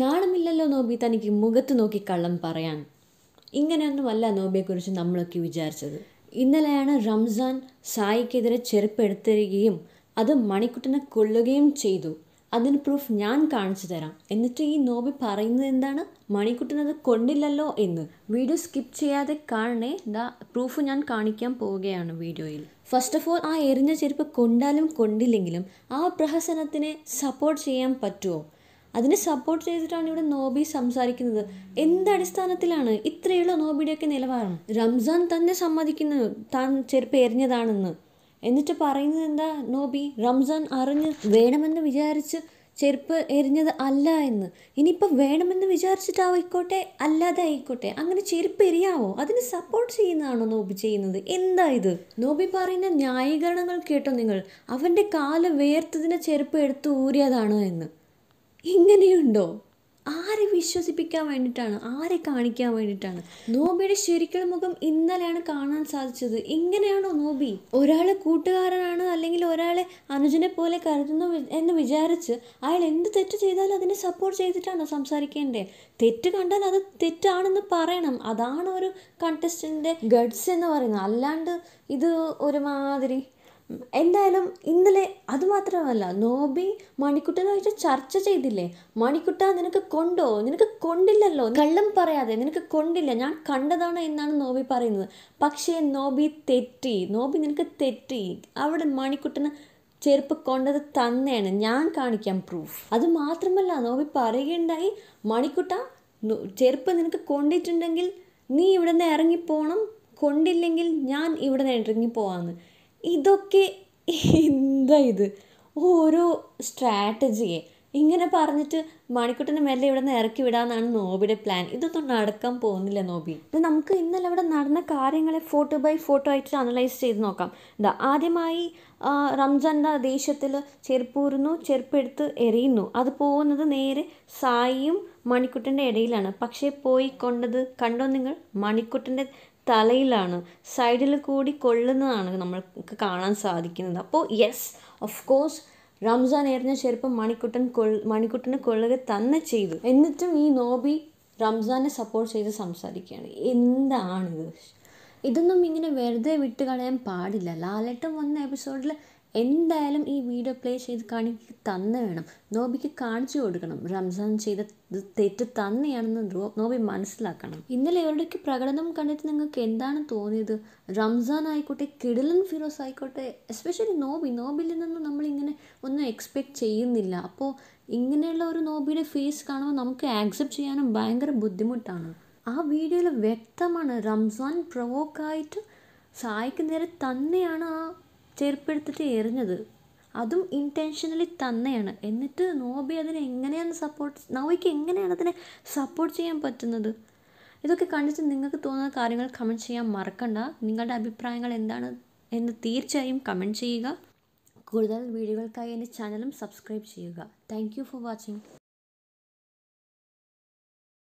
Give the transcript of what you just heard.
നാണമില്ലല്ലോ നോബി തനിക്ക് മുഖത്ത് നോക്കി കള്ളം പറയാൻ ഇങ്ങനെയൊന്നുമല്ല നോബിയെക്കുറിച്ച് നമ്മളൊക്കെ വിചാരിച്ചത് ഇന്നലെയാണ് റംസാൻ സായിക്കെതിരെ ചെരുപ്പെടുത്തിരിക്കുകയും അത് മണിക്കുട്ടനെ കൊല്ലുകയും ചെയ്തു അതിന് പ്രൂഫ് ഞാൻ കാണിച്ചു തരാം എന്നിട്ട് ഈ നോബി പറയുന്നത് എന്താണ് മണിക്കുട്ടനത് കൊണ്ടില്ലല്ലോ എന്ന് വീഡിയോ സ്കിപ്പ് ചെയ്യാതെ കാണണേ ദാ പ്രൂഫ് ഞാൻ കാണിക്കാൻ പോവുകയാണ് വീഡിയോയിൽ ഫസ്റ്റ് ഓഫ് ഓൾ ആ എറിഞ്ഞ ചെരുപ്പ് കൊണ്ടാലും കൊണ്ടില്ലെങ്കിലും ആ പ്രഹസനത്തിനെ സപ്പോർട്ട് ചെയ്യാൻ പറ്റുമോ അതിനെ സപ്പോർട്ട് ചെയ്തിട്ടാണ് ഇവിടെ നോബി സംസാരിക്കുന്നത് എന്ത് അടിസ്ഥാനത്തിലാണ് ഇത്രയുള്ള നോബിയുടെയൊക്കെ നിലവാരം റംസാൻ തന്നെ സമ്മതിക്കുന്നു താൻ ചെരുപ്പ് എറിഞ്ഞതാണെന്ന് എന്നിട്ട് പറയുന്നത് എന്താ നോബി റംസാൻ അറിഞ്ഞ് വേണമെന്ന് വിചാരിച്ച് ചെരുപ്പ് എറിഞ്ഞത് അല്ല എന്ന് ഇനിയിപ്പോൾ വേണമെന്ന് വിചാരിച്ചിട്ടായിക്കോട്ടെ അല്ലാതെ ആയിക്കോട്ടെ അങ്ങനെ ചെരുപ്പ് എറിയാവോ അതിന് സപ്പോർട്ട് ചെയ്യുന്നതാണോ നോബി ചെയ്യുന്നത് എന്താ ഇത് നോബി പറയുന്ന ന്യായീകരണങ്ങൾ കേട്ടോ നിങ്ങൾ അവൻ്റെ കാല് വേർത്തതിനെ ചെരുപ്പ് എടുത്തു ഊരിയതാണോ എന്ന് ഇങ്ങനെയുണ്ടോ ആരെ വിശ്വസിപ്പിക്കാൻ വേണ്ടിയിട്ടാണ് ആരെ കാണിക്കാൻ വേണ്ടിയിട്ടാണ് നോബിയുടെ ശരിക്കുള്ള മുഖം ഇന്നലെയാണ് കാണാൻ സാധിച്ചത് ഇങ്ങനെയാണോ നോബി ഒരാളെ കൂട്ടുകാരനാണ് അല്ലെങ്കിൽ ഒരാളെ അനുജനെ പോലെ കരുതുന്നു എന്ന് വിചാരിച്ച് അയാൾ എന്ത് തെറ്റ് ചെയ്താലും അതിനെ സപ്പോർട്ട് ചെയ്തിട്ടാണോ സംസാരിക്കേണ്ടത് തെറ്റ് കണ്ടാൽ അത് തെറ്റാണെന്ന് പറയണം അതാണ് ഒരു കണ്ടസ്റ്റൻ്റെ ഗഡ്സ് എന്ന് പറയുന്നത് അല്ലാണ്ട് ഇത് ഒരുമാതിരി എന്തായാലും ഇന്നലെ അതുമാത്രമല്ല നോബി മണിക്കുട്ടനായിട്ട് ചർച്ച ചെയ്തില്ലേ മണിക്കുട്ട നിനക്ക് കൊണ്ടോ നിനക്ക് കൊണ്ടില്ലല്ലോ കള്ളം പറയാതെ നിനക്ക് കൊണ്ടില്ല ഞാൻ കണ്ടതാണ് എന്നാണ് നോബി പറയുന്നത് പക്ഷേ നോബി തെറ്റി നോബി നിനക്ക് തെറ്റി അവിടെ മണിക്കുട്ടന് ചെരുപ്പ് കൊണ്ടത് തന്നെയാണ് ഞാൻ കാണിക്കാം പ്രൂഫ് അത് മാത്രമല്ല നോബി പറയുകയുണ്ടായി മണിക്കുട്ട ചെരുപ്പ് നിനക്ക് കൊണ്ടിട്ടുണ്ടെങ്കിൽ നീ ഇവിടെ നിന്ന് ഇറങ്ങിപ്പോണം കൊണ്ടില്ലെങ്കിൽ ഞാൻ ഇവിടെ നിന്ന് ഇറങ്ങിപ്പോവാന്ന് ഇതൊക്കെ എന്താ ഇത് ഓരോ സ്ട്രാറ്റജിയെ ഇങ്ങനെ പറഞ്ഞിട്ട് മണിക്കുട്ടനെ മെല്ലെ ഇവിടെ നിന്ന് ഇറക്കി വിടാന്നാണ് നോബിയുടെ പ്ലാൻ ഇതൊന്നും നടക്കാൻ പോകുന്നില്ല നോബി ഇത് നമുക്ക് ഇന്നലെ അവിടെ നടന്ന കാര്യങ്ങളെ ഫോട്ടോ ബൈ ഫോട്ടോ ആയിട്ട് അനലൈസ് ചെയ്ത് നോക്കാം എന്താ ആദ്യമായി റംസാൻ്റെ ദേശത്തിൽ ചെരുപ്പൂരുന്നു ചെരുപ്പെടുത്ത് എറിയുന്നു അത് പോകുന്നത് നേരെ സായിയും മണിക്കുട്ടൻ്റെ ഇടയിലാണ് പക്ഷേ പോയി കൊണ്ടത് കണ്ടോ നിങ്ങൾ മണിക്കുട്ടൻ്റെ തലയിലാണ് സൈഡിൽ കൂടി കൊള്ളുന്നതാണ് നമ്മൾക്ക് കാണാൻ സാധിക്കുന്നത് അപ്പോൾ യെസ് ഓഫ് കോഴ്സ് റംസാൻ എറിഞ്ഞ ചെരുപ്പ് മണിക്കുട്ടൻ കൊള് മണിക്കുട്ടനെ കൊള്ളുക തന്നെ ചെയ്തു എന്നിട്ടും ഈ നോബി റംസാനെ സപ്പോർട്ട് ചെയ്ത് സംസാരിക്കുകയാണ് എന്താണിത് ഇതൊന്നും ഇങ്ങനെ വെറുതെ വിട്ട് കളയാൻ പാടില്ല ലാലേട്ടം വന്ന എപ്പിസോഡിൽ എന്തായാലും ഈ വീഡിയോ പ്ലേ ചെയ്ത് കാണിക്ക് തന്നെ വേണം നോബിക്ക് കാണിച്ചു കൊടുക്കണം റംസാൻ ചെയ്ത തെറ്റ് തന്നെയാണെന്ന് നോബി മനസ്സിലാക്കണം ഇന്നലെ ഇവരുടെയൊക്കെ പ്രകടനം കണ്ടിട്ട് നിങ്ങൾക്ക് എന്താണ് തോന്നിയത് റംസാൻ ആയിക്കോട്ടെ കിടലൻ ഫിറോസ് ആയിക്കോട്ടെ എസ്പെഷ്യലി നോബി നോബിയിൽ നിന്നും നമ്മളിങ്ങനെ ഒന്നും എക്സ്പെക്റ്റ് ചെയ്യുന്നില്ല അപ്പോൾ ഇങ്ങനെയുള്ള ഒരു നോബിയുടെ ഫേസ് കാണുമ്പോൾ നമുക്ക് ആക്സെപ്റ്റ് ചെയ്യാനും ഭയങ്കര ബുദ്ധിമുട്ടാണ് ആ വീഡിയോയിൽ വ്യക്തമാണ് റംസാൻ പ്രൊവോക്കായിട്ട് സായിക്ക് നേരെ തന്നെയാണ് ആ ചെരുപ്പെടുത്തിട്ട് എറിഞ്ഞത് അതും ഇൻറ്റൻഷനലി തന്നെയാണ് എന്നിട്ട് നോബി അതിനെ എങ്ങനെയാണ് സപ്പോർട്ട് നോബിക്ക് എങ്ങനെയാണ് അതിനെ സപ്പോർട്ട് ചെയ്യാൻ പറ്റുന്നത് ഇതൊക്കെ കണ്ടിട്ട് നിങ്ങൾക്ക് തോന്നുന്ന കാര്യങ്ങൾ കമൻറ്റ് ചെയ്യാൻ മറക്കണ്ട നിങ്ങളുടെ അഭിപ്രായങ്ങൾ എന്താണ് എന്ന് തീർച്ചയായും കമൻറ്റ് ചെയ്യുക കൂടുതൽ വീഡിയോകൾക്കായി എൻ്റെ ചാനലും സബ്സ്ക്രൈബ് ചെയ്യുക താങ്ക് ഫോർ വാച്ചിങ്